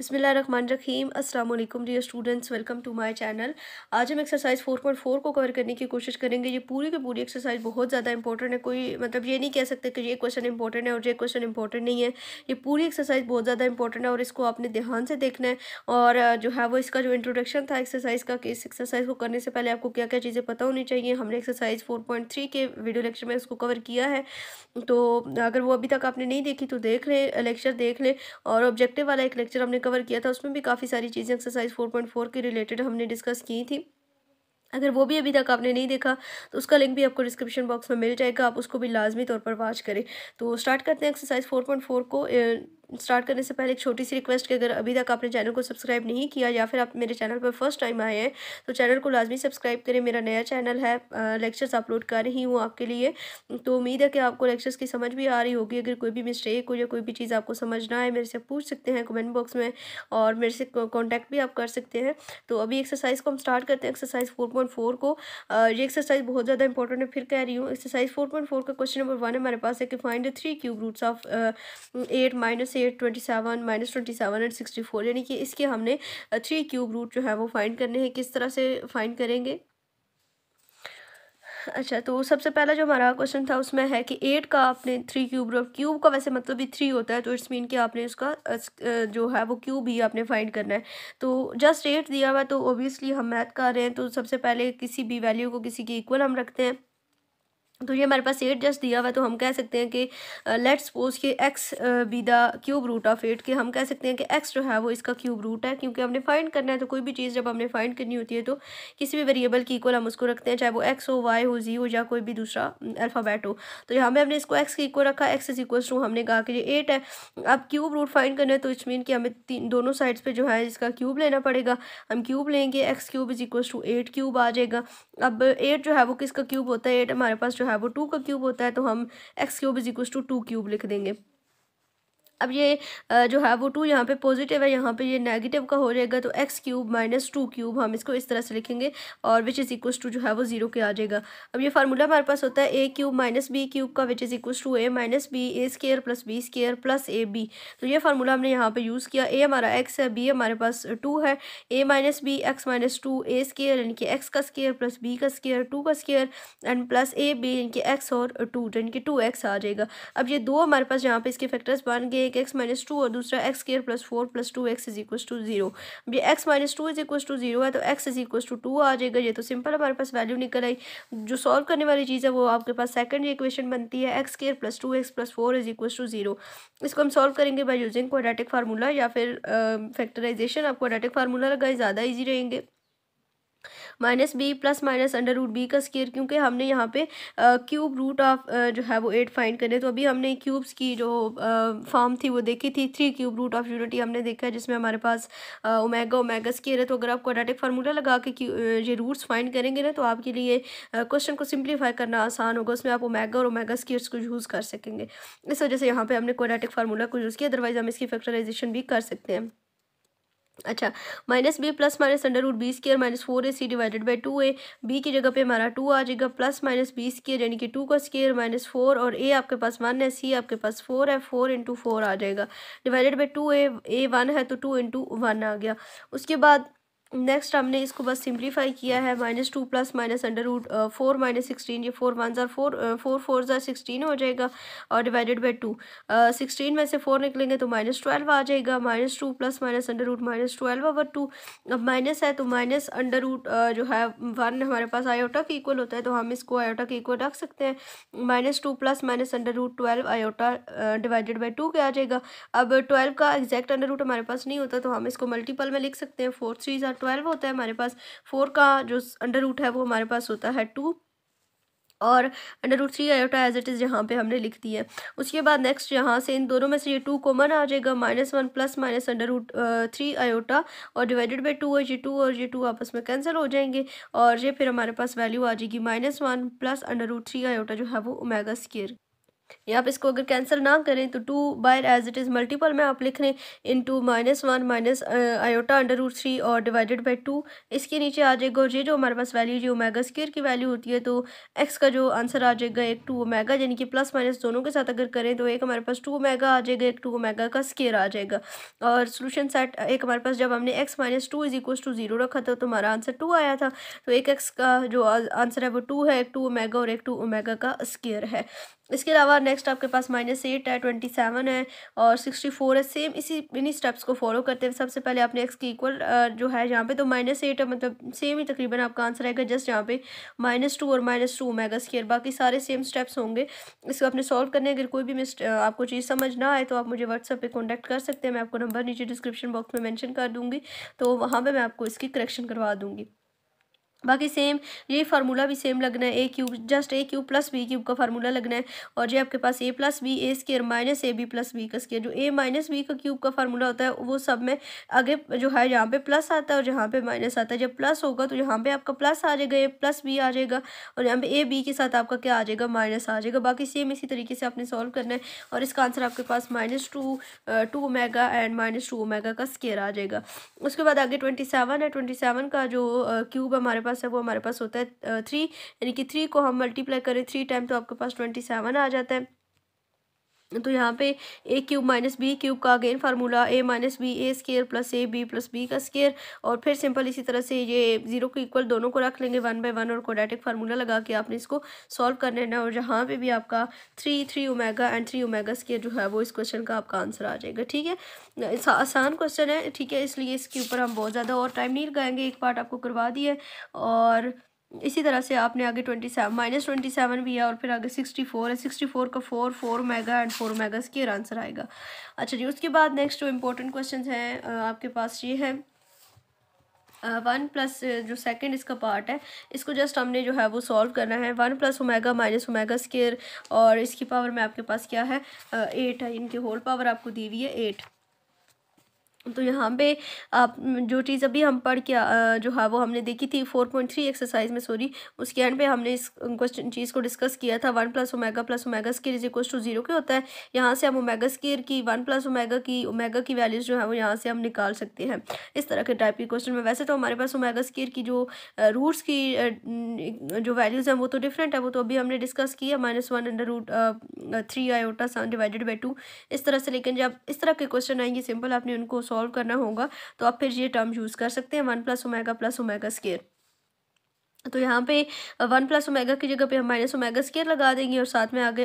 रखीम असलम dear students welcome to my channel आज हम एक्सरसाइज 4.4 को कवर करने की कोशिश करेंगे ये पूरी की पूरी एक्सरसाइज बहुत ज़्यादा इंपॉर्टेंट है कोई मतलब ये नहीं कह सकते कि ये क्वेश्चन इंपॉर्टेंट है और ये क्वेश्चन इंपॉर्टेंट नहीं है ये पूरी एक्सरसाइज बहुत ज़्यादा इंपॉर्टेंट है और इसको आपने ध्यान से देखना है और जो है वो इसका जो इंट्रोडक्शन था एक्सरसाइज का कि इस एक्सरसाइज को करने से पहले आपको क्या क्या चीज़ें पता होनी चाहिए हमने एक्सरसाइज फोर के वीडियो लेक्चर में उसको कवर किया है तो अगर वो अभी तक आपने नहीं देखी तो देख लें लेक्चर देख लें और ऑब्जेक्टिव वाला एक लेक्चर हमने कवर किया था उसमें भी काफ़ी सारी चीज़ें एक्सरसाइज फोर पॉइंट फोर के रिलेटेड हमने डिस्कस की थी अगर वो भी अभी तक आपने नहीं देखा तो उसका लिंक भी आपको डिस्क्रिप्शन बॉक्स में मिल जाएगा आप उसको भी लाजमी तौर पर वॉच करें तो स्टार्ट करते हैं एक्सरसाइज फोर पॉइंट फोर को स्टार्ट करने से पहले एक छोटी सी रिक्वेस्ट कि अगर अभी तक आपने चैनल को सब्सक्राइब नहीं किया या फिर आप मेरे चैनल पर फर्स्ट टाइम आए हैं तो चैनल को लाजमी सब्सक्राइब करें मेरा नया चैनल है लेक्चर्स अपलोड कर रही हूँ आपके लिए तो उम्मीद है कि आपको लेक्चर्स की समझ भी आ रही होगी अगर कोई भी मिस्टेक हो या कोई भी चीज़ आपको समझना है मेरे से पूछ सकते हैं कमेंट बॉक्स में और मेरे से कॉन्टैक्ट भी आप कर सकते हैं तो अभी एक्सरसाइज को हम स्टार्ट करते हैं एक्सरसाइज फोर को ये एक्सरसाइज बहुत ज़्यादा इंपॉर्टेंट है फिर कह रही हूँ एक्सरसाइज फोर का क्वेश्चन नंबर वन हमारे पास है कि find three cube roots of eight minus thirty eight twenty seven minus twenty seven and sixty four यानी कि इसके हमने थ्री क्यूब रूट जो है वो फाइंड करने हैं किस तरह से फाइंड करेंगे अच्छा तो सबसे पहला जो हमारा क्वेश्चन था उसमें है कि एट का आपने थ्री क्यूब रूट क्यूब का वैसे मतलब भी थ्री होता है तो इट्स मीन कि आपने उसका जो है वो क्यूब ही आपने फाइंड करना है तो जस्ट एट दिया हुआ तो ओबियसली हम मैथ कर रहे हैं तो सबसे पहले किसी भी वैल्यू को किसी के इक्वल हम रखते हैं तो ये हमारे पास एट जस्ट दिया हुआ तो हम कह सकते हैं कि लेट्स सपोज कि x be the cube root of eight कि हम कह सकते हैं कि एक्स जो है वो इसका क्यूब रूट है क्योंकि हमने फाइंड करना है तो कोई भी चीज़ जब हमने फाइंड करनी होती है तो किसी भी वेरिएबल की इक्वल हम उसको रखते हैं चाहे वो एक्स हो वाई हो जी हो या कोई भी दूसरा अल्फ़ाबैट हो तो यहाँ पर हमने इसको एक्स की इक्वल रखा एक्स इज इक्वल टू हमने कहा कि ये एट है अब क्यूब रूट फाइंड करना है तो इट्स मीन कि हमें तीन दोनों साइड्स पर जो है इसका क्यूब लेना पड़ेगा हम क्यूब लेंगे x cube is equal to eight cube आ जाएगा अब एट जो है वो किसका क्यूब होता है एट हमारे पास जो है है वो टू का क्यूब होता है तो हम x cube is equal to two cube लिख देंगे अब ये जो है वो टू यहाँ पे पॉजिटिव है यहाँ पे ये नेगेटिव का हो जाएगा तो x cube minus two cube हम इसको इस तरह से लिखेंगे और विच इज़ इक्वस टू जो है वो जीरो के आ जाएगा अब ये फार्मूला हमारे पास होता है a cube minus b cube का which is equal to a minus B A square plus b square plus a b तो ये फार्मूला हमने यहाँ पर यूज़ किया ए हमारा एक्स है बी हमारे पास टू है a minus b x minus two a square यानी कि एक्स का स्केयर प्लस बी का स्केयर टू का square and plus a b यानी कि एक्स और टू तो यानी कि टू एक्स आ जाएगा अब ये दो हमारे पास यहाँ पे इसके फैक्टर्स बन गए एक एक्स माइनस टू और दूसरा x square plus four plus two x is equal to zero ये x minus two is equal to zero है तो x is equal to two आ जाएगा ये तो सिंपल हमारे पास वैल्यू निकल आई जो सॉल्व करने वाली चीज़ है वो आपके पास सेकंड इक्वेशन बनती है x square plus two x plus four is equal to zero इसको हम सॉल्व करेंगे बाई यूजिंग क्वाड्रेटिक फार्मूला या फिर फैक्टराइजेशन आप क्वाड्रेटिक फार्मूला लगाए ज़्यादा ईजी रहेंगे minus B plus minus under root b का स्केयर क्योंकि हमने यहाँ पे क्यूब रूट ऑफ जो है वो एट फाइंड करने तो अभी हमने क्यूब्स की जो फॉर्म थी वो देखी थी three cube root of unity हमने देखा है जिसमें हमारे पास ओमेगा ओमेगा स्केयर है तो अगर आप क्वाड्रेटिक फार्मूला लगा के ये रूट्स फाइंड करेंगे ना तो आपके लिए क्वेश्चन को सिंप्लीफाई करना आसान होगा उसमें आप ओमेगा और ओमेगा स्केयर्स को यूज़ कर सकेंगे इस वजह से यहाँ पर हमने क्वाड्रेटिक फार्मूला को यूज़ किया अदरवाइज हम इसकी फैक्टराइजेशन भी कर सकते हैं अच्छा minus B plus minus under root b square minus four A C divided by two a b की जगह पे हमारा टू आ जाएगा प्लस माइनस बी स्केयर यानी कि टू का स्केयर माइनस फोर और ए आपके पास वन है सी आपके पास फोर है फोर इंटू फोर आ जाएगा divided by two a a one है तो टू इंटू वन आ गया उसके बाद नेक्स्ट हमने इसको बस सिंप्लीफाई किया है minus two plus minus under root four minus sixteen ये फोर वन ज़ार फोर फोर फोर ज़ार सिक्सटीन हो जाएगा और डिवाइडेड बाई टू सिक्सटीन में से फोर निकलेंगे तो माइनस ट्वेल्व आ जाएगा minus two plus minus under root minus twelve over two अब माइनस है तो माइनस अंडर रूट जो है वन हमारे पास आयोटा का इक्वल होता है तो हम इसको आयोटा का इक्वल रख सकते हैं minus two plus minus under root twelve iota divided by two के आ जाएगा अब ट्वेल्व का एग्जैक्ट अंडर रूट हमारे पास नहीं होता तो हम इसको मल्टीपल में लिख सकते हैं फोर थ्री ज़ार ट्वेल्व होता है हमारे पास फोर का जो अंडर रूट है वो हमारे पास होता है टू और under root three iota as it is यहाँ पे हमने लिख दी है उसके बाद नेक्स्ट यहाँ से इन दोनों में से ये टू कॉमन आ जाएगा minus one plus minus under root three iota और डिवाइडेड बाई टू और ये टू और ये टू आपस में कैंसिल हो जाएंगे और ये फिर हमारे पास वैल्यू आ जाएगी minus one plus under root three iota जो है वो ओमेगा स्केयर या आप इसको अगर कैंसिल ना करें तो टू बायर एज इट इज़ मल्टीपल में आप लिख लें in two minus one minus iota under root three और डिवाइडेड बाई टू इसके नीचे आ जाएगा और ये जो हमारे पास वैल्यू जो ओमेगा स्केयर की वैल्यू होती है तो एक्स का जो आंसर आ जाएगा एक टू ओमेगा यानी कि प्लस माइनस दोनों के साथ अगर करें तो एक हमारे पास टू ओमेगा आ जाएगा एक टू ओमेगा का स्केयर आ जाएगा और सोल्यूशन सेट एक हमारे पास जब हमने x minus two is equal to zero रखा था तो हमारा आंसर टू आया था तो एक एक्स का जो आंसर है वो टू है एक टू ओमेगा और एक टू ओमेगा का स्केयर है इसके अलावा नेक्स्ट आपके पास माइनस एट है ट्वेंटी सेवन है और सिक्सटी फोर है सेम इसी इन्हीं स्टेप्स को फॉलो करते हैं सबसे पहले आपने एक्स की इक्वल जो है यहाँ पे तो माइनस एट है मतलब सेम ही तकरीबन आपका आंसर आएगा जस्ट यहाँ पे माइनस टू और माइनस टू ओमेगा स्केयर बाकी सारे सेम स्टेप्स होंगे इसको आपने सॉल्व करने अगर कोई भी मिस आपको चीज़ समझ ना आए तो आप मुझे व्हाट्सअप पर कॉन्टैक्ट कर सकते हैं मैं आपको नंबर नीचे डिस्क्रिप्शन बॉक्स में मैंशन कर दूँगी तो वहाँ पर मैं आपको इसकी करेक्शन करवा दूँगी बाकी सेम ये फार्मूला भी सेम लगना है a cube just a cube plus B cube का फार्मूला लगना है और ये आपके पास a plus B A square minus A B plus B का स्केयर जो ए माइनस बी का क्यूब का फार्मूला होता है वो सब में आगे जो है यहाँ पे प्लस आता है और जहाँ पे माइनस आता है जब प्लस होगा तो यहाँ पे आपका प्लस आ जाएगा ए प्लस बी आ जाएगा और यहाँ पे ए बी के साथ आपका क्या आ जाएगा माइनस आ जाएगा बाकी सेम इसी तरीके से आपने सॉल्व करना है और इसका आंसर आपके पास minus two two omega and minus two omega का स्केयर आ जाएगा उसके बाद आगे ट्वेंटी सेवन है ट्वेंटी सेवन का जो क्यूब हमारे पास पास है वो हमारे पास होता है थ्री यानी कि थ्री को हम मल्टीप्लाई करें थ्री टाइम तो आपके पास ट्वेंटी सेवन आ जाता है तो यहाँ पे a cube minus b cube का again formula a minus B A square plus a B plus B का स्केयर और फिर सिंपल इसी तरह से ये जीरो को इक्वल दोनों को रख लेंगे वन बाय वन और कोडाटिक फार्मूला लगा के आपने इसको सॉल्व कर लेना और जहाँ पे भी आपका three three omega and three omega square जो है वो इस क्वेश्चन का आपका आंसर आ जाएगा ठीक है आसान क्वेश्चन है ठीक है इसलिए इसके ऊपर हम बहुत ज़्यादा और टाइम नहीं लगाएंगे एक पार्ट आपको करवा दिए और इसी तरह से आपने आगे twenty seven minus twenty seven भी है और फिर आगे सिक्सटी फोर है सिक्सटी फोर का four four omega and four omega square answer आएगा अच्छा जी उसके बाद नेक्स्ट जो इम्पोर्टेंट क्वेश्चन हैं आपके पास ये है वन प्लस जो सेकंड इसका पार्ट है इसको जस्ट हमने जो है वो सॉल्व करना है one plus omega minus omega square और इसकी पावर में आपके पास क्या है एट है इनकी होल पावर आपको दी हुई है एट तो यहाँ पे आप जो चीज़ अभी हम पढ़ के जो है वो हमने देखी थी फोर पॉइंट थ्री एक्सरसाइज में सॉरी उसके एंड पे हमने इस क्वेश्चन चीज़ को डिस्कस किया था one plus omega plus omega square is equal to zero के होता है यहाँ से हम ओमेगा स्केयर की वन प्लस ओमेगा की ओमेगा की वैल्यूज़ जो है वो यहाँ से हम निकाल सकते हैं इस तरह के टाइप के क्वेश्चन में वैसे तो हमारे पास ओमेगा स्केयर की जो रूट्स की जो वैल्यूज़ हैं वो तो डिफरेंट है वो तो अभी हमने डिस्कस किया minus one under root three iota divided by two इस तरह से लेकिन जब इस तरह के क्वेश्चन आएंगे सिंपल आपने उनको सॉल्व करना होगा तो आप फिर ये टर्म यूज़ कर सकते हैं one plus omega plus omega square तो यहाँ पे वन प्लस ओमेगा की जगह पे हम माइनस ओमेगा स्केयर लगा देंगे और साथ में आगे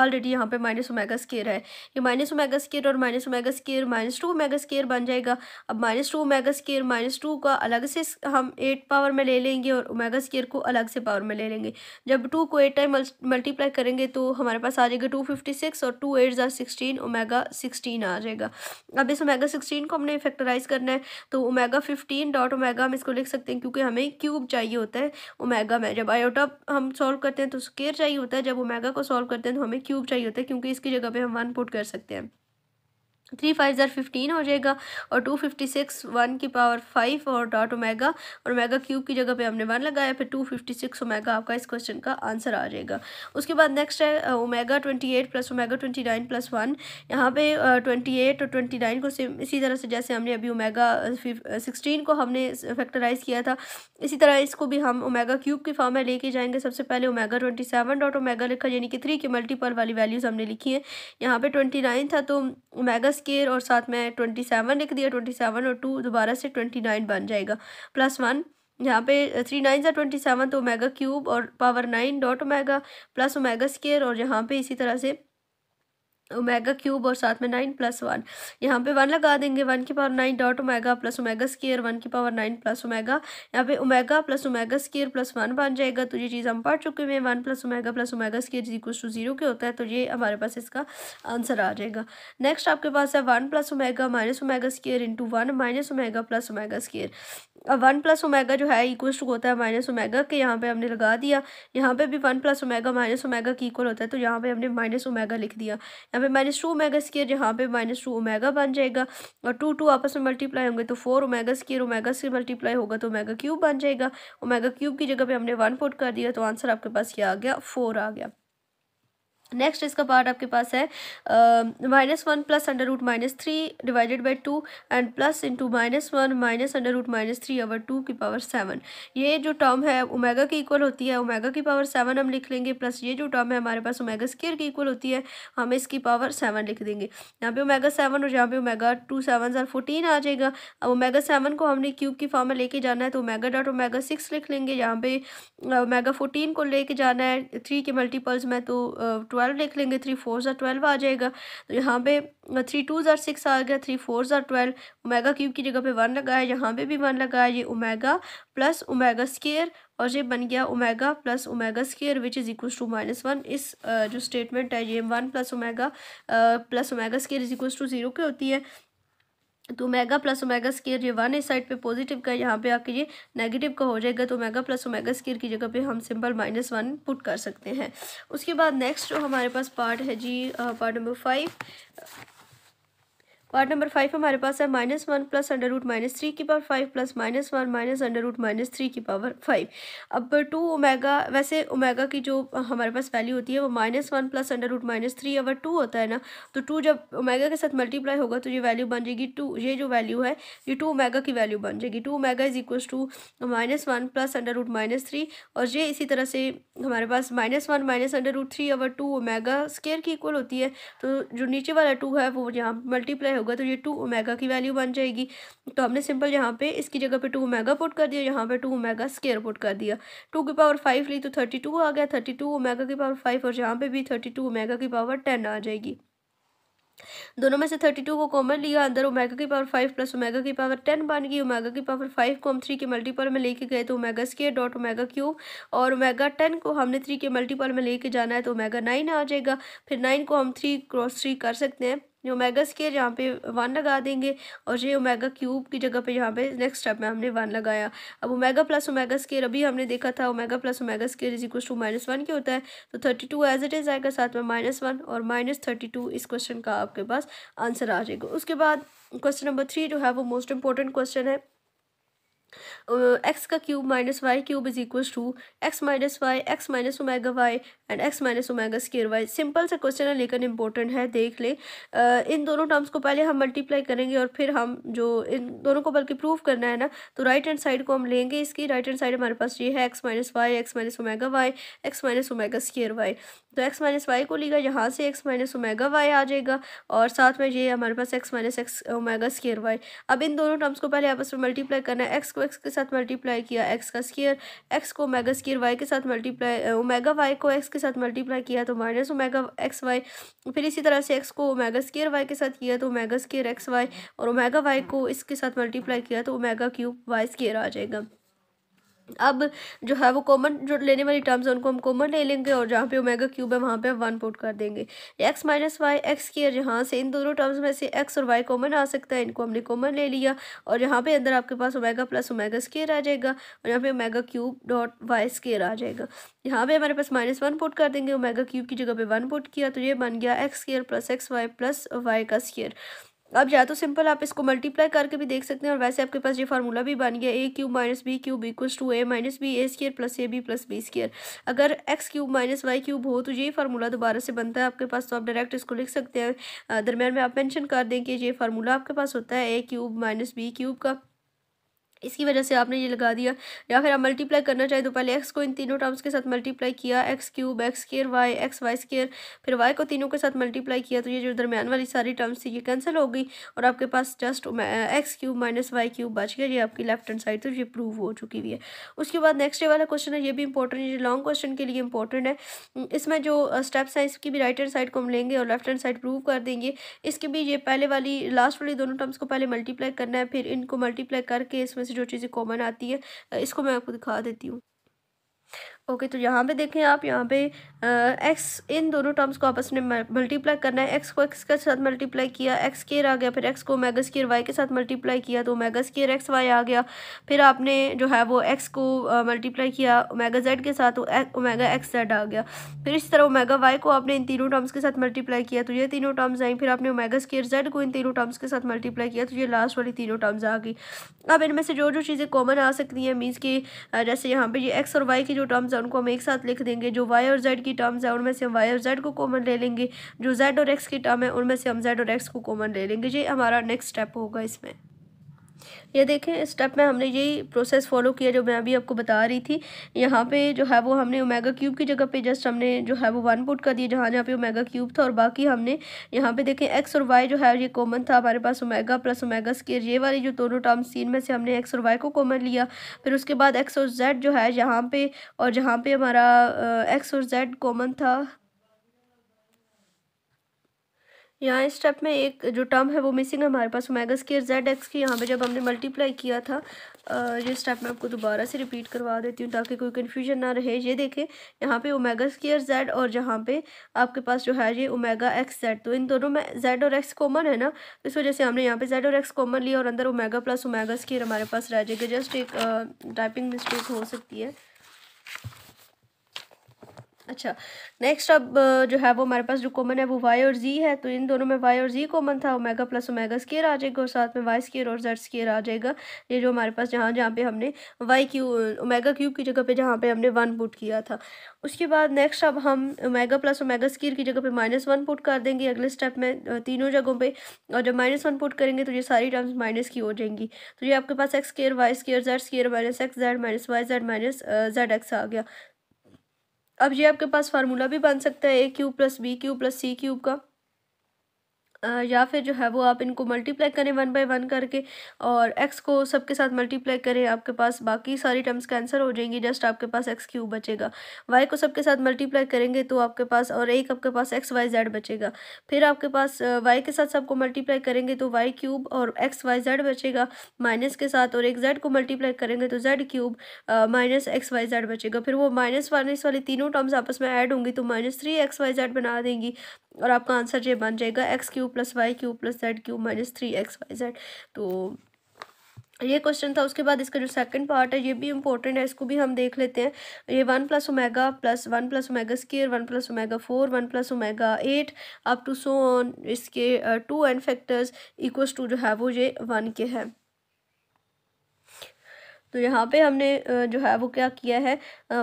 ऑलरेडी यहाँ पे माइनस ओमेगा स्केयर है ये माइनस ओमेगा स्केयर और minus omega square minus two omega square बन जाएगा अब minus two omega square minus two का अलग से हम एट पावर में ले लेंगे और ओमेगा स्केयर को अलग से पावर में ले लेंगे जब टू को एट टाइम मल्टीप्लाई करेंगे तो हमारे पास आ जाएगा टू फिफ्टी सिक्स और two eight are sixteen omega sixteen आ जाएगा अब इस ओमेगा सिक्सटीन को हमने फैक्टराइज करना है तो ओमेगा फिफ्टीन डॉट ओमेगा हम इसको लिख सकते हैं क्योंकि हमें क्यूब चाहिए होता होता है ओमेगा में जब आयोटा हम सॉल्व करते हैं तो स्केयर चाहिए होता है जब ओमेगा को सॉल्व करते हैं तो हमें क्यूब चाहिए होता है क्योंकि इसकी जगह पर हम वन पुट कर सकते हैं थ्री फाइव ज़र फिफ्टीन हो जाएगा और टू फिफ्टी सिक्स वन की पावर फाइव और डॉट ओमेगा और ओमेगा क्यूब की जगह पे हमने वन लगाया फिर टू फिफ्टी सिक्स ओमेगा आपका इस क्वेश्चन का आंसर आ जाएगा उसके बाद नेक्स्ट है omega twenty eight plus omega twenty nine plus one यहाँ पे ट्वेंटी एट और ट्वेंटी नाइन को सेम इसी तरह से जैसे हमने अभी ओमेगा सिक्सटीन को हमने फैक्टराइज़ किया था इसी तरह इसको भी हम ओमेगा क्यूब की फॉर्म में लेके जाएंगे सबसे पहले omega twenty seven dot omega लिखा यानी कि थ्री के मल्टीपल वाली वैल्यूज़ हमने लिखी है यहाँ पर ट्वेंटी नाइन था तो ओमेगा स्केयर और साथ में ट्वेंटी सेवन लिख दिया ट्वेंटी सेवन और टू दोबारा से ट्वेंटी नाइन बन जाएगा प्लस वन यहाँ पे थ्री नाइन या ट्वेंटी सेवन तो ओमेगा क्यूब और power nine dot omega plus omega square और यहाँ पे इसी तरह से ओमेगा क्यूब और साथ में नाइन प्लस वन यहाँ पे वन लगा देंगे वन की power nine dot omega plus omega square one की पावर नाइन प्लस ओमेगा यहाँ पे omega plus omega square plus one बन जाएगा तो ये चीज़ हम पढ़ चुके हैं one plus omega plus omega square कुछ टू जीरो के होता है तो ये हमारे पास इसका आंसर आ जाएगा नेक्स्ट आपके पास है one plus omega minus omega square into one minus omega plus omega square अब वन प्लस ओमेगा जो है इक्वल टू होता है माइनस ओमेगा के यहाँ पे हमने लगा दिया यहाँ पे भी one plus omega minus omega की इक्वल होता है तो यहाँ पे हमने माइनस ओमेगा लिख दिया यहाँ पे माइनस टू ओमेगा स्केयर यहाँ पे माइनस टू ओमेगा बन जाएगा और टू टू आपस में मल्टीप्लाई होंगे तो फोर ओमेगा स्केयर ओमेगा से मल्टीप्लाई होगा तो ओमेगा क्यूब बन जाएगा ओमेगा क्यूब की जगह पर हमने वन पुट कर दिया तो आंसर आपके पास क्या आ गया फोर आ गया नेक्स्ट इसका पार्ट आपके पास है minus one plus under root minus three divided by two and plus into minus one minus under root minus three over two की पावर सेवन ये जो टर्म है ओमेगा की इक्वल होती है ओमेगा की पावर सेवन हम लिख लेंगे प्लस ये जो टर्म है हमारे पास ओमेगा स्केयर की इक्वल होती है हम इसकी पावर सेवन लिख देंगे यहाँ पे ओमेगा सेवन और यहाँ पे omega two seven are fourteen आ जाएगा अब ओमेगा सेवन को हमने क्यूब की फॉर्म में लेके जाना है तो ओमेगा डॉट ओमेगा सिक्स लिख लेंगे यहाँ पे ओमेगा फोर्टीन को लेके जाना है थ्री के मल्टीपल्स में तो ट्वेल्व ट्वेल्व लिख लेंगे थ्री फोर ज़ार ट्वेल्व आ जाएगा तो यहाँ पे थ्री टू ज़ार सिक्स आ गया three four are twelve omega cube की जगह पे वन लगाया यहाँ पे भी वन लगाया ये ओमेगा प्लस ओमेगा स्केयर और ये बन गया omega plus omega square which is equal to minus one इस uh, जो स्टेटमेंट है ये one plus omega plus omega square is equal to zero की होती है तो ओमेगा प्लस ओमेगा स्केयर ये वन इस साइड पे पॉजिटिव का यहाँ पे आके ये नेगेटिव का हो जाएगा तो ओमेगा प्लस ओमेगा स्केयर की जगह पे हम सिंपल माइनस वन पुट कर सकते हैं उसके बाद नेक्स्ट जो हमारे पास पार्ट है जी part number five part number five हमारे पास है minus one plus under root minus three की power five plus minus one minus under root minus three की पावर फाइव अब टू ओमेगा वैसे ओमेगा की जो हमारे पास वैल्यू होती है वो minus one plus under root minus three over two होता है ना तो टू जब ओमेगा के साथ मल्टीप्लाई होगा तो ये वैल्यू बन जाएगी टू ये जो वैल्यू है ये टू ओमेगा की वैल्यू बन जाएगी two omega is equal to minus one plus under root minus three और ये इसी तरह से हमारे पास minus one minus under root three over two omega square की इक्वल होती है तो जो नीचे वाला टू है वो यहाँ मल्टीप्लाई होगा तो ये टू ओमेगा की वैल्यू बन जाएगी तो हमने सिंपल यहाँ पे इसकी जगह पे टू ओमेगा पुट कर दिया यहाँ पे टू ओमेगा स्केयर पुट कर दिया टू की पावर फाइव ली तो थर्टी टू आ गया थर्टी टू ओमेगा की पावर फाइव और यहाँ पे भी थर्टी टू ओमेगा की पावर टेन आ जाएगी दोनों में से थर्टी टू को कॉमन लिया अंदर ओमेगा की पावर फाइव प्लस ओमेगा की पावर टेन बन गई ओमेगा की पावर फाइव को हम थ्री के मल्टीपल में लेके गए तो omega square dot omega cube और ओमेगा टेन को हमने थ्री के मल्टीपल में लेके जाना है तो ओमेगा नाइन आ जाएगा फिर नाइन को हम थ्री क्रॉस थ्री कर सकते हैं जो ओमेगा स्केयर यहाँ पे वन लगा देंगे और ये ओमेगा क्यूब की जगह पे यहाँ पे नेक्स्ट स्टेप में हमने वन लगाया अब ओमेगा प्लस ओमेगा स्केयर अभी हमने देखा था omega plus omega square is equal to minus one क्या होता है तो thirty two as it is आएगा साथ में माइनस वन और माइनस थर्टी टू इस क्वेश्चन का आपके पास आंसर आ जाएगा उसके बाद क्वेश्चन नंबर थ्री जो है वो मोस्ट इंपॉर्टेंट क्वेश्चन है एक्स का cube minus y cube is equal to x minus y x minus omega y and x minus omega square y simple सा क्वेश्चन है लेकिन इंपॉर्टेंट है देख ले uh, इन दोनों टर्म्स को पहले हम मल्टीप्लाई करेंगे और फिर हम जो इन दोनों को बल्कि प्रूव करना है ना तो राइट हैंड साइड को हम लेंगे इसकी राइट हैंड साइड हमारे पास ये है x minus y x minus omega y x minus omega square y तो एक्स माइनस वाई को लेगा यहाँ से एक्स माइनस ओमेगा वाई आ जाएगा और साथ में ये हमारे पास x minus x omega square y अब इन दोनों टर्म्स को पहले आपस में मल्टीप्लाई करना है एक्स को एक्स के साथ मल्टीप्लाई किया एक्स का स्केयर एक्स को ओमेगा स्केयर वाई के साथ मल्टीप्लाई ओमेगा वाई को एक्स के साथ मल्टीप्लाई किया तो माइनस ओमेगा एक्स वाई फिर इसी तरह से एक्स को ओमेगा स्केयर वाई के साथ किया तो ओमेगा स्केयर एक्स वाई और ओमेगा वाई को इसके साथ मल्टीप्लाई किया तो ओमेगा क्यूब वाई स्केयर आ जाएगा अब जो है वो कॉमन जो लेने वाली टर्म्स हैं उनको हम कॉमन ले लेंगे और जहाँ पे ओमेगा क्यूब है वहाँ पे हम वन पुट कर देंगे x minus y x square यहाँ से इन दोनों टर्म्स में से एक्स और वाई कॉमन आ सकता है इनको हमने कॉमन ले लिया और यहाँ पे अंदर आपके पास ओमेगा प्लस ओमेगा स्केयर आ जाएगा और यहाँ पे omega cube dot y square आ जाएगा यहाँ पे हमारे पास माइनस वन पुट कर देंगे ओमेगा क्यूब की जगह पे वन पुट किया तो ये बन गया x square plus x y plus y का स्केयर अब या तो सिंपल आप इसको मल्टीप्लाई करके भी देख सकते हैं और वैसे आपके पास ये फार्मूला भी बन गया a cube minus b cube equals to a minus B A square plus a B plus b square अगर x cube minus y cube हो तो ये फार्मूला दोबारा से बनता है आपके पास तो आप डायरेक्ट इसको लिख सकते हैं दरमियान में आप मैंशन कर दें कि ये फार्मूला आपके पास होता है a cube minus b cube का इसकी वजह से आपने ये लगा दिया या फिर आप मल्टीप्लाई करना चाहे तो पहले एक्स को इन तीनों टर्म्स के साथ मल्टीप्लाई किया x cube x square y x y square फिर वाई को तीनों के साथ मल्टीप्लाई किया तो ये जो दरमियान वाली सारी टर्म्स थी ये कैंसिल हो गई और आपके पास just x cube minus y cube बच गया ये आपकी लेफ्ट हैंड साइड तो ये प्रूव हो चुकी हुई है उसके बाद नेक्स्ट डे वाला क्वेश्चन है ये भी इंपॉर्टेंट है ये लॉन्ग क्वेश्चन के लिए इंपॉर्टेंट है इसमें जो स्टेप्स uh, हैं इसकी भी राइट हैंड साइड को हम लेंगे और लेफ्ट हैंड साइड प्रूव कर देंगे इसके भी ये पहले वाली लास्ट वाली दोनों टर्म्स को पहले मल्टीप्लाई करना है फिर इनको मल्टीप्लाई करके इसमें जो चीज़ें कॉमन आती है इसको मैं आपको दिखा देती हूँ ओके तो यहाँ पे देखें आप यहाँ पे एक्स इन दोनों टर्म्स को आपस में मल्टीप्लाई करना है एक्स को एक्स के साथ मल्टीप्लाई किया एक्स केयर आ गया फिर एक्स को ओमेगा स्केयर वाई के साथ मल्टीप्लाई किया तो मेगा स्केयर एक्स वाई आ गया फिर आपने जो है वो एक्स को मल्टीप्लाई किया ओमेगा जेड के साथ ओमेगा एक्स जेड आ गया फिर इस तरह ओमेगा वाई को आपने इन तीनों टर्म्स के साथ मल्टीप्लाई किया तो ये तीनों टर्म्स आई फिर आपने ओमेगा स्केयर जेड को इन तीनों टर्म्स के साथ मल्टीप्लाई किया तो ये लास्ट वाली तीनों टर्म्स आ गई अब इनमें से जो जो चीज़ें कॉमन आ सकती हैं मीन्स की जैसे यहाँ पर ये एक्स और वाई की जो टर्म्स उनको हम एक साथ लिख देंगे जो वाई और जेड की टर्म्स है उनमें से हम वाई और जेड को कॉमन ले लेंगे जो जेड और एक्स की टर्म है उनमें से हम जेड और एक्स को कॉमन ले लेंगे ये हमारा नेक्स्ट स्टेप होगा इसमें ये देखें इस स्टेप में हमने यही प्रोसेस फॉलो किया जो मैं अभी आपको बता रही थी यहाँ पे जो है वो हमने ओमेगा क्यूब की जगह पे जस्ट हमने जो है वो वन पुट कर दिया जहाँ जहाँ पे ओमेगा क्यूब था और बाकी हमने यहाँ पे देखें एक्स और वाई जो है ये कॉमन था हमारे पास ओमेगा प्लस ओमेगा स्केयर ये वाली जो दोनों टर्म्स तीन में से हमने एक्स और वाई को कॉमन लिया फिर उसके बाद एक्स और जेड जो है यहाँ पर और जहाँ पर हमारा एक्स और जेड कॉमन था यहाँ इस स्टेप में एक जो टर्म है वो मिसिंग है हमारे पास ओमेगा स्केयर जेड एक्स की यहाँ पे जब हमने मल्टीप्लाई किया था ये स्टेप मैं आपको दोबारा से रिपीट करवा देती हूँ ताकि कोई कन्फ्यूजन ना रहे ये देखें यहाँ पे ओमेगा स्केयर जेड और जहाँ पे आपके पास जो है ये ओमेगा एक्स जेड तो इन दोनों में जेड और एक्स कॉमन है ना तो इस वजह से हमने यहाँ पे जेड और एक्स कॉमन लिया और अंदर ओमेगा प्लस ओमेगा स्केयर हमारे पास रह जाएगा जस्ट एक टाइपिंग मिस्टेक हो सकती है अच्छा नेक्स्ट अब जो है वो हमारे पास जो कॉमन है वो वाई और जी है तो इन दोनों में वाई और जी कॉमन था ओमेगा प्लस ओमेगा स्केयर आ जाएगा और साथ में वाई स्केयर और जेड स्केयर आ जाएगा ये जो हमारे पास जहाँ जहाँ पे हमने वाई क्यू ओमेगा क्यूब की जगह पे जहाँ पे हमने वन पुट किया था उसके बाद नेक्स्ट अब हम ओमेगा प्लस ओमेगा स्केयर की जगह पे माइनस वन पुट कर देंगे अगले स्टेप में तीनों जगहों पर और जब माइनस वन पुट करेंगे तो ये सारी टर्म्स माइनस की हो जाएंगी तो ये आपके पास x square y square z square minus x z minus y z minus z x आ गया अब ये आपके पास फार्मूला भी बन सकता है a cube plus B cube plus c cube का या फिर जो है वो आप इनको मल्टीप्लाई करें वन बाई वन करके और एक्स को सबके साथ मल्टीप्लाई करें आपके पास बाकी सारी टर्म्स कैंसर हो जाएंगी जस्ट आपके पास एक्स क्यूब बचेगा वाई को सबके साथ मल्टीप्लाई करेंगे तो आपके पास और एक आपके पास एक्स वाई जेड बचेगा फिर आपके पास वाई के साथ सबको मल्टीप्लाई करेंगे तो वाई क्यूब और एक्स वाई जेड बचेगा माइनस के साथ और एक जेड को मल्टीप्लाई करेंगे तो z cube minus x y z बचेगा फिर वो माइनस वाइनस वाली तीनों टर्म्स आपस में ऐड होंगी तो minus three x y z बना देंगी और आपका आंसर ये बन जाएगा x cube plus y cube plus z cube minus three x y z तो ये क्वेश्चन था उसके बाद इसका जो सेकंड पार्ट है ये भी इंपॉर्टेंट है इसको भी हम देख लेते हैं ये one plus omega plus one plus omega square one plus omega four one plus omega eight up to so on इसके two n factors equals to जो है वो ये वन के है तो यहाँ पे हमने जो है वो क्या किया है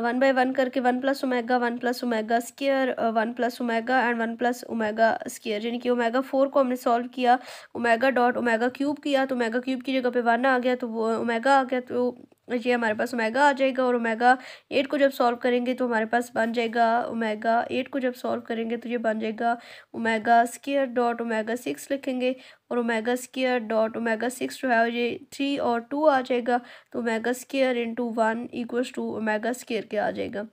वन बाई वन करके one plus omega one plus omega square one plus omega and one plus omega square यानी कि उमेगा फोर को हमने सॉल्व किया उमेगा डॉट उमेगा क्यूब किया तो उमेगा क्यूब की जगह पे वन आ गया तो वो उमेगा आ गया तो ये हमारे पास ओमेगा आ जाएगा और ओमेगा एट को जब सॉल्व करेंगे तो हमारे पास बन जाएगा ओमेगा एट को जब सॉल्व करेंगे तो ये बन जाएगा omega square dot omega six लिखेंगे और omega square dot omega six जो है ये थ्री और टू आ जाएगा तो omega square into one equals to omega square के आ जाएगा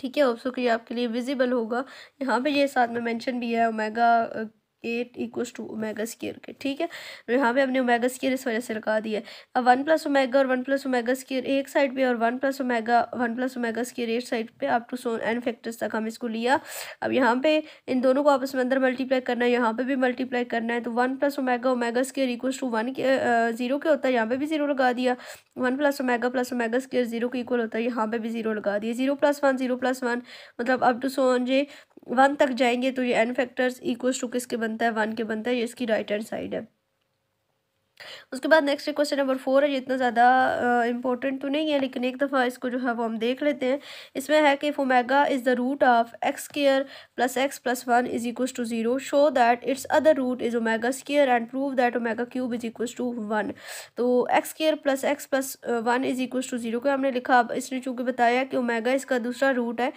ठीक है ऑप्सो कि आपके लिए विजिबल होगा यहाँ पे ये साथ में मेंशन भी है omega eight equals to omega square के ठीक है तो यहाँ पे हमने ओमेगा स्केयर इस वजह से लगा दिया है अब वन प्लस ओमेगा और वन प्लस ओमेगा स्केयर एक साइड पे और one plus omega one plus omega square एट साइड पे up to so n factors तक हम इसको लिया अब यहाँ पे इन दोनों को आपस में अंदर मल्टीप्लाई करना है यहाँ पे भी मल्टीप्लाई करना है तो one plus omega omega square equals to one के जीरो के होता है यहाँ पर भी जीरो लगा दिया one plus omega plus omega square zero के इक्वल होता है यहाँ पर भी जीरो लगा दिया zero plus one zero plus one मतलब up to so on J one तक जाएंगे तो ये एन फैक्टर्स इक्वल्स टू किसके बनता है वन के बनता है ये इसकी राइट हैंड साइड है उसके बाद नेक्स्ट क्वेश्चन नंबर फोर है ये इतना ज़्यादा इंपॉर्टेंट तो नहीं है लेकिन एक दफ़ा इसको जो है वो हम देख लेते हैं इसमें है कि if omega is the root of x square plus x plus one is equal to zero show that it's other root is omega square and prove that omega cube is equal to one तो x square plus x plus one is equal to zero को हमने लिखा अब इसने चूँकि बताया कि omega इसका दूसरा रूट है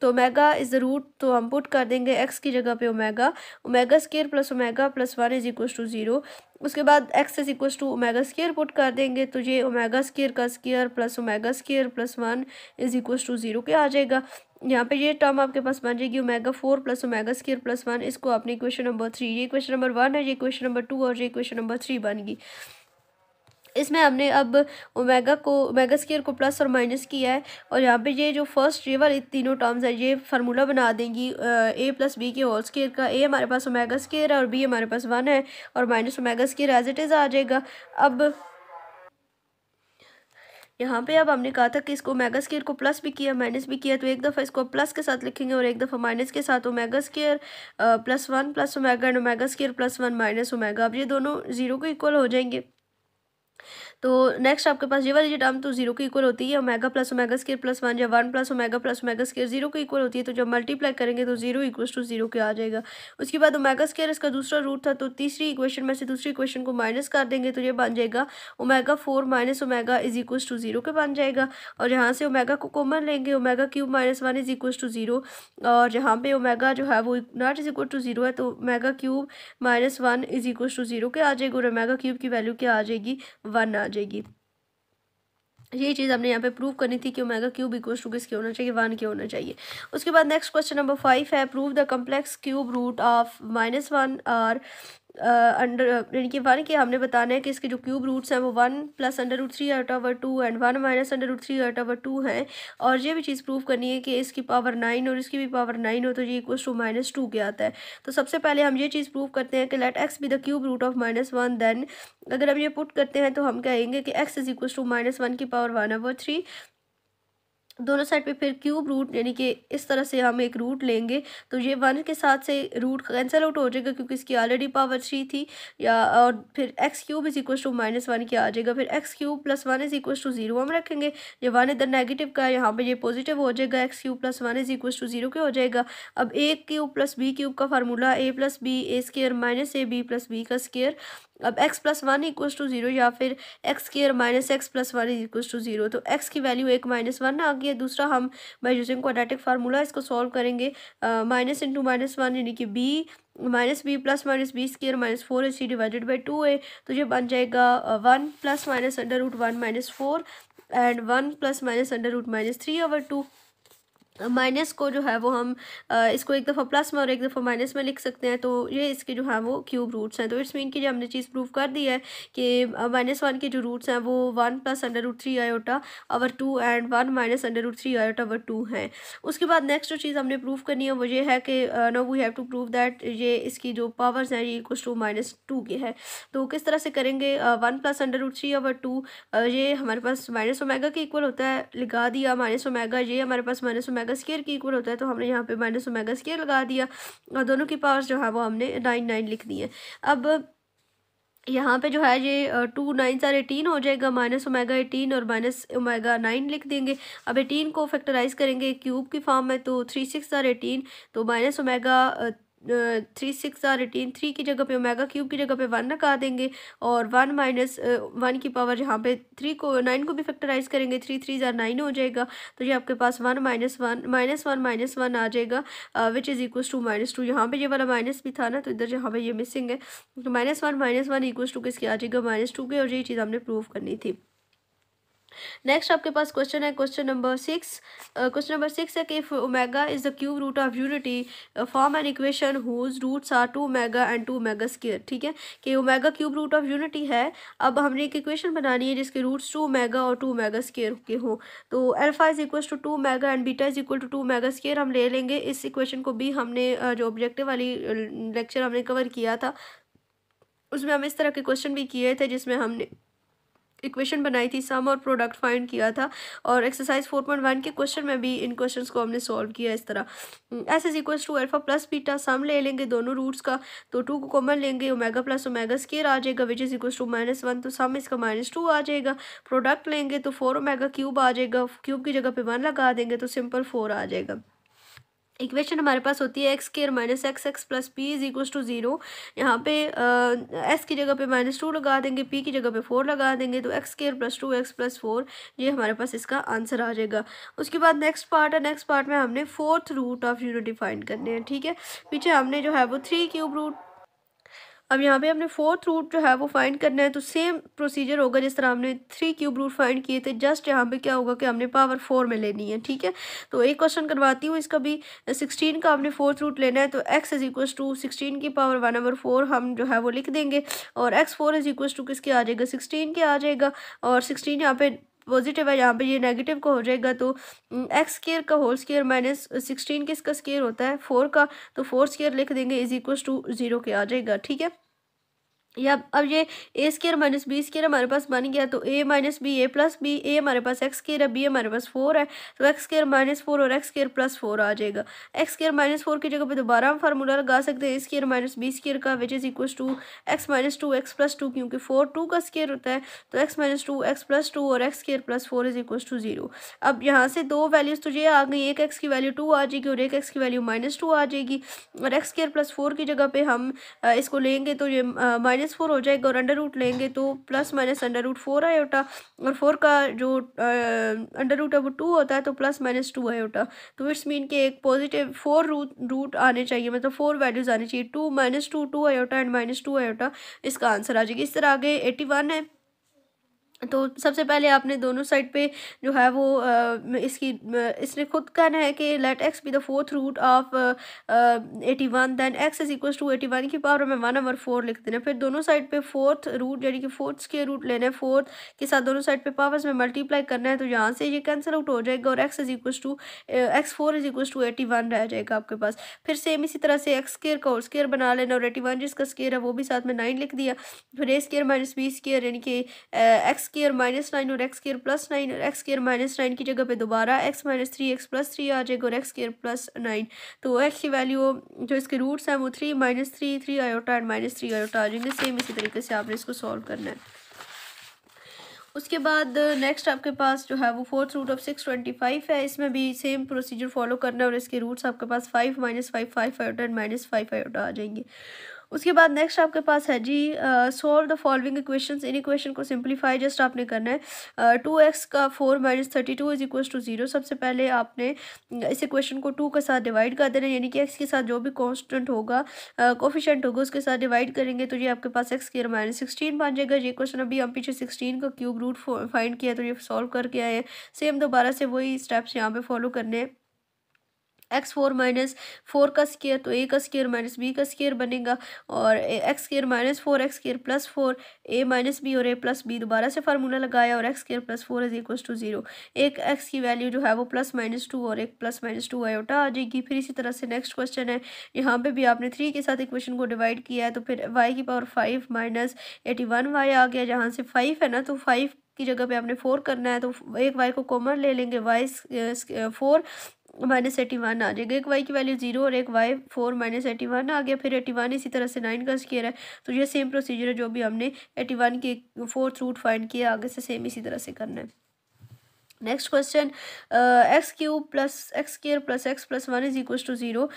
तो ओमेगा इज़ द रूट तो हम पुट कर देंगे एक्स की जगह पे omega omega square plus omega plus one is equal to zero उसके बाद x is equal to omega square put कर देंगे तो ये ओमेगा स्केयर का square plus omega square plus one is equal to zero के आ जाएगा यहाँ पे ये टर्म आपके पास बन जाएगी omega four plus omega square plus one इसको आपने क्वेश्चन नंबर थ्री ये क्वेश्चन नंबर वन है ये क्वेश्चन नंबर टू और ये क्वेश्चन नंबर थ्री बन गई इसमें हमने अब ओमेगा को ओमेगा स्केयर को प्लस और माइनस किया है और यहाँ पे ये जो फर्स्ट ये वाली तीनों टर्म्स है ये फार्मूला बना देंगी ए प्लस बी के होल स्केयर का ए हमारे पास ओमेगा स्केयर है और बी हमारे पास वन है और minus omega square as it is आ जाएगा अब यहाँ पे अब हमने कहा था कि इसको ओमेगा स्केयर को प्लस भी किया माइनस भी किया तो एक दफ़ा इसको प्लस के साथ लिखेंगे और एक दफ़ा माइनस के साथ omega square plus one plus omega and omega square plus one minus omega अब ये दोनों ज़ीरो को इक्वल हो जाएंगे तो नेक्स्ट आपके पास ये वाली टर्म तो जीरो की इक्वल होती है omega plus omega square plus one या one plus omega plus omega square zero की इक्वल होती है तो जब मल्टीप्लाई करेंगे तो जीरो इक्वल टू जीरो के आ जाएगा उसके बाद ओमेगा स्केयर इसका दूसरा रूट था तो तीसरी इक्वेशन में से दूसरी इक्वेशन को माइनस कर देंगे तो ये बन जाएगा omega four minus omega is equal to zero के बन जाएगा और यहाँ से ओमेगा को कॉमन लेंगे omega cube minus one is equal to zero और यहाँ पे ओमेगा जो है वो not is equal to zero है तो omega cube minus one is equal to zero के आ जाएगा और ओमेगा क्यूब की वैल्यू क्या आ जाएगी वन आ जाएगी ये चीज़ हमने यहाँ पे प्रूव करनी थी कि ओमेगा क्यूब इक्वल्स टू किसके होना चाहिए वन के होना चाहिए उसके बाद नेक्स्ट क्वेश्चन नंबर फाइव है prove the complex cube root of minus one are under यानी कि वन के हमने बताना है कि इसके जो क्यूब रूट्स हैं वो one plus under root three out over two and one minus under root three out over two हैं और ये भी चीज़ प्रूव करनी है कि इसकी पावर नाइन और इसकी भी पावर नाइन हो तो ये इक्वल्स टू माइनस टू के आता है तो सबसे पहले हम ये चीज़ प्रूव करते हैं कि let x be the cube root of minus one then अगर हम ये पुट करते हैं तो हम कहेंगे कि x is equals to minus one की पावर वन ओवर थ्री दोनों साइड पे फिर क्यूब रूट यानी कि इस तरह से हम एक रूट लेंगे तो ये वन के साथ से रूट कैंसिल आउट हो जाएगा क्योंकि इसकी ऑलरेडी पावर थ्री थी या और फिर x cube is equal to minus one की आ जाएगा फिर x cube plus one is equal to zero हम रखेंगे ये वन इधर नेगेटिव का है यहाँ पर ये पॉजिटिव हो जाएगा x cube plus one is equal to zero के हो जाएगा अब A cube plus B cube का formula A plus B A square minus A B plus B का स्केयर अब x plus one equal to zero या फिर x square minus x plus one is equal to zero तो x की value एक minus one आ गई है दूसरा हम बाई यूजिंग क्वाड्रेटिक फार्मूला इसको सॉल्व करेंगे माइनस इंटू माइनस वन यानी कि b minus B plus minus B square minus four A C divided by two A तो ये बन जाएगा one plus minus under root one minus four and one plus minus under root minus three over two minus को जो है वो हम इसको एक दफ़ा प्लस में और एक दफ़ा माइनस में लिख सकते हैं तो ये इसके जो है वो क्यूब रूट्स हैं तो इट्स मीन कि जो हमने चीज़ प्रूव कर दी है कि माइनस वन के जो रूट्स हैं वो one plus under root three iota over two and one minus under root three iota over two हैं उसके बाद नेक्स्ट जो चीज़ हमने प्रूव करनी है वो ये है कि now we have to prove that ये इसकी जो पावर्स हैं ये कुछ टू माइनस टू के है तो किस तरह से करेंगे one plus under root three over two ये हमारे पास माइनस ओमेगा के इक्वल होता है लगा दिया माइनस ओमेगा ये हमारे पास माइनस ओमेगा ओमेगा स्केयर के इक्वल होता है तो हमने यहाँ पे माइनस ओमेगा स्केयर लगा दिया और दोनों की पावर्स जो है वो हमने नाइन नाइन लिख दी है अब यहाँ पे जो है ये टू नाइन सार एटीन हो जाएगा माइनस ओमेगा एटीन और माइनस ओमेगा नाइन लिख देंगे अब एटीन को फैक्टराइज करेंगे क्यूब की फॉर्म में तो थ्री सिक्स सार एटीन तो minus omega three six or eighteen three की जगह पे ओमेगा क्यूब की जगह पे वन लगा देंगे और वन माइनस वन की पावर यहाँ पे थ्री को नाइन को भी फैक्टराइज करेंगे थ्री थ्री ज़ार नाइन हो जाएगा तो ये आपके पास one minus one minus one minus one आ जाएगा which is equals to minus two यहाँ पर ये वाला माइनस भी था ना तो इधर यहाँ पर ये मिसिंग है तो minus one minus one equal to किसकी आ जाएगा माइनस टू के और ये चीज़ हमने प्रूव करनी थी नेक्स्ट आपके पास क्वेश्चन है question number six question number six है कि omega is the cube root of unity form an equation whose roots are two omega and two omega square ठीक है कि omega cube root of unity है अब हमने एक इक्वेशन बनानी है जिसके रूट्स टू ओमेगा और टू ओमेगा स्केयर के हों तो alpha is equal to two omega and beta is equal to two omega square हम ले लेंगे इस इक्वेशन को भी हमने जो ऑब्जेक्टिव वाली लेक्चर हमने कवर किया था उसमें हम इस तरह के क्वेश्चन भी किए थे जिसमें हमने इक्वेशन बनाई थी सम और प्रोडक्ट फाइंड किया था और एक्सरसाइज फोर पॉइंट वन के क्वेश्चन में भी इन क्वेश्चन को हमने सॉल्व किया इस तरह S is equal to alpha plus beta sum ले लेंगे दोनों रूट्स का तो टू को कॉमन लेंगे ओमेगा प्लस ओमेगा स्केयर आ जाएगा which is equal to minus one तो सम इसका माइनस टू आ जाएगा प्रोडक्ट लेंगे तो फोर ओमेगा क्यूब आ जाएगा क्यूब की जगह पे वन लगा देंगे तो सिंपल फोर आ जाएगा इक्वेशन हमारे पास होती है x square minus x x plus P is equals to zero यहाँ पे एस की जगह पे माइनस टू लगा देंगे पी की जगह पे फोर लगा देंगे तो x square plus two x plus four ये हमारे पास इसका आंसर आ जाएगा उसके बाद नेक्स्ट पार्ट है नेक्स्ट पार्ट में हमने fourth root of unit define करने हैं ठीक है पीछे हमने जो है वो थ्री क्यूब रूट अब यहाँ पे हमने फोर्थ रूट जो है वो फाइंड करना है तो सेम प्रोसीजर होगा जिस तरह हमने थ्री क्यूब रूट फाइंड किए थे जस्ट यहाँ पे क्या होगा कि हमने पावर फोर में लेनी है ठीक है तो एक क्वेश्चन करवाती हूँ इसका भी सिक्सटीन का हमने फोर्थ रूट लेना है तो x is equal to sixteen की पावर वन ओवर फोर हम जो है वो लिख देंगे और x four is equal to किसके आ जाएगा सिक्सटीन के आ जाएगा और सिक्सटीन यहाँ पे पॉजिटिव है यहाँ पे ये नेगेटिव का हो जाएगा तो एक्स स्केयर का होल स्केयर माइनस सिक्सटीन किसका स्केयर होता है फोर का तो फोर स्केयर लिख देंगे इज इक्वल टू जीरो के आ जाएगा ठीक है या अब ये A square minus B square हमारे पास बन गया तो A minus B A plus B A हमारे पास एक्स स्केयर है बी हमारे पास फोर है तो एक्स स्केयर माइनस फोर और एक्स स्केयर प्लस फोर आ जाएगा एक्स स्केयर माइनस फोर की जगह पे दोबारा हम फार्मूला लगा सकते हैं A square minus B square का which is equal to x minus two x plus two क्योंकि फोर टू का स्केयर होता है तो x minus two x plus two और x square plus four is equal to zero अब यहाँ से दो वैल्यूज़ तो ये आ गई एक एक्स की वैल्यू टू आ जाएगी और एक एक्स की वैल्यू माइनस टू आ जाएगी और एक्स स्केयर प्लस फोर की जगह पर हम इसको लेंगे तो ये माइनस माइनस फोर हो जाएगा और अंडर रूट लेंगे तो plus minus under root four iota और फोर का जो अंडर रूट है वो टू होता है तो प्लस माइनस टू आयोटा तो इट्स मीन के एक पॉजिटिव फोर रूट रूट आने चाहिए मतलब फोर वैल्यूज़ आने चाहिए two minus two two iota and minus two iota इसका आंसर आ जाएगा इस तरह आगे एटी वन है तो सबसे पहले आपने दोनों साइड पे जो है वो आ, इसकी इसने खुद कहना है कि let x be the fourth root of eighty one then x is equal to eighty one की पावर में वन और फोर लिख देना फिर दोनों साइड पे फोर्थ रूट यानी कि फोर्थ के रूट लेना है फोर्थ के साथ दोनों साइड पे पावर्स में मल्टीप्लाई करना है तो यहाँ से ये कैंसिल आउट हो जाएगा और x is equal to x four is equal to eighty one रह जाएगा आपके पास फिर सेम इसी तरह से एक्स स्केयर का और स्केयर बना लेना और एटी वन जिसका स्केयर है वो भी साथ में नाइन लिख दिया फिर A square minus B square यानी कि x x square minus nine और एक्स केयर प्लस नाइन और एक्स केयर माइनस नाइन की जगह पे दोबारा x minus three x plus three आ जाएगा और एक्स केयर प्लस नाइन तो एक्स की वैल्यू जो इसके रूट्स हैं वो three minus three three iota and minus three iota आ जाएंगे सेम इसी तरीके से आपने इसको सॉल्व करना है उसके बाद नेक्स्ट uh, आपके पास जो है वो fourth root of six twenty five है इसमें भी सेम प्रोसीजर फॉलो करना है और इसके रूट्स आपके पास five minus five five iota and minus five iota आ जाएंगे उसके बाद नेक्स्ट आपके पास है जी सॉल्व द फॉलोइंग इक्वेशंस इन इक्वेशन को सिंप्लीफाई जस्ट आपने करना है टू एक्स का four minus thirty two is equal to zero सबसे पहले आपने इस इक्वेशन को टू के साथ डिवाइड कर देना यानी कि एक्स के साथ जो भी कॉन्स्टेंट होगा कोफिशेंट होगा उसके साथ डिवाइड करेंगे तो ये आपके पास एक्स केयर माइनस सिक्सटीन बन जाएगा ये क्वेश्चन अभी हम पीछे सिक्सटीन का क्यूब रूट फाइंड किया तो ये सॉल्व करके आए हैं सेम दोबारा से वही स्टेप्स यहाँ पर फॉलो करने हैं एक्स फोर माइनस फोर का स्केयर तो ए का स्केयर माइनस बी का स्केयर बनेगा और x square minus four x square plus four A minus B और ए प्लस बी दोबारा से फार्मूला लगाया और x square plus four is equal to zero एक एक्स की वैल्यू जो है वो प्लस माइनस टू और एक प्लस माइनस टू आयोटा आ जाएगी फिर इसी तरह से नेक्स्ट क्वेश्चन है यहाँ पर भी आपने थ्री के साथ इक्वेशन को डिवाइड किया है तो फिर वाई की power five minus eighty one Y आ गया जहाँ से फाइव है ना तो फाइव की जगह पे आपने फोर करना है तो एक वाई को कॉमन ले लेंगे Y four uh, minus eighty one आ जाएगा एक वाई की वैल्यू जीरो और एक Y four minus eighty one आ गया फिर एटी वन इसी तरह से नाइन का स्केयर है तो ये सेम प्रोसीजर है जो भी हमने एटी वन के फोर्थ रूट फाइंड किया आगे से सेम इसी तरह से करना है next question x cube plus x square plus x plus one is equal to zero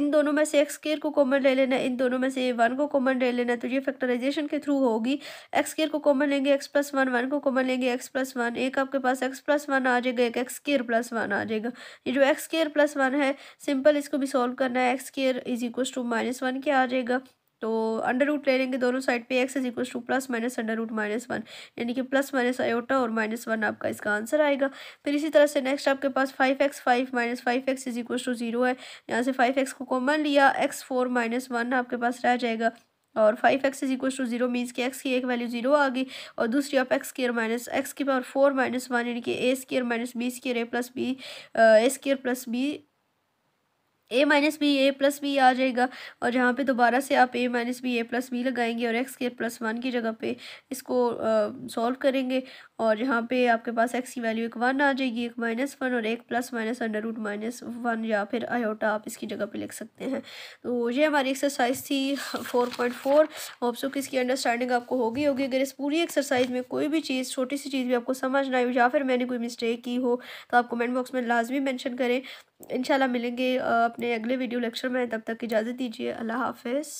इन दोनों में से एक्स स्केयर को कॉमन ले लेना इन दोनों में से वन को कॉमन ले लेना तो ये फैक्टराइजेशन के थ्रू होगी एक्स स्केयर को कॉमन लेंगे एक्स प्लस वन वन को कॉमन लेंगे एक्स प्लस वन एक आपके पास एक्स प्लस वन आ जाएगा एक एक्स स्केयर प्लस वन आ जाएगा ये जो एक्स स्केयर प्लस वन है सिंपल इसको भी सॉल्व करना है x square is equal to minus one के आ जाएगा तो अंडर रूट ले लेंगे दोनों साइड पे x is equal to plus minus under root minus one यानी कि प्लस माइनस आयोटा और माइनस वन आपका इसका आंसर आएगा फिर इसी तरह से नेक्स्ट आपके पास five x five minus five x is equal to zero है यहाँ से फाइव एक्स को कॉमन लिया एक्स फोर माइनस वन आपके पास रह जाएगा और five x is equal to zero means कि एक्स की एक वैल्यू जीरो आ गई और दूसरी आप एक्स केयर माइनस एक्स की पावर फोर माइनस वन यानी कि A square minus B square A plus B A square plus B A minus B A plus B आ जाएगा और यहाँ पे दोबारा से आप A minus B A plus B लगाएंगे और एक्स के प्लस वन की जगह पे इसको सॉल्व करेंगे और यहाँ पे आपके पास एक्स की वैल्यू एक वन आ जाएगी एक माइनस वन और एक plus minus under root minus one या फिर आयोटा आप इसकी जगह पे लिख सकते हैं तो ये हमारी एक्सरसाइज थी फोर पॉइंट फोर होप्सो कि इसकी अंडरस्टैंडिंग आपको होगी होगी अगर इस पूरी एक्सरसाइज में कोई भी चीज़ छोटी सी चीज़ भी आपको समझ ना आई या फिर मैंने कोई मिस्टेक की हो तो आप कमेंट बॉक्स में लाजमी मैंशन करें इंशाल्लाह मिलेंगे अपने अगले वीडियो लेक्चर में तब तक इजाज़त दीजिए अल्लाह हाफिज़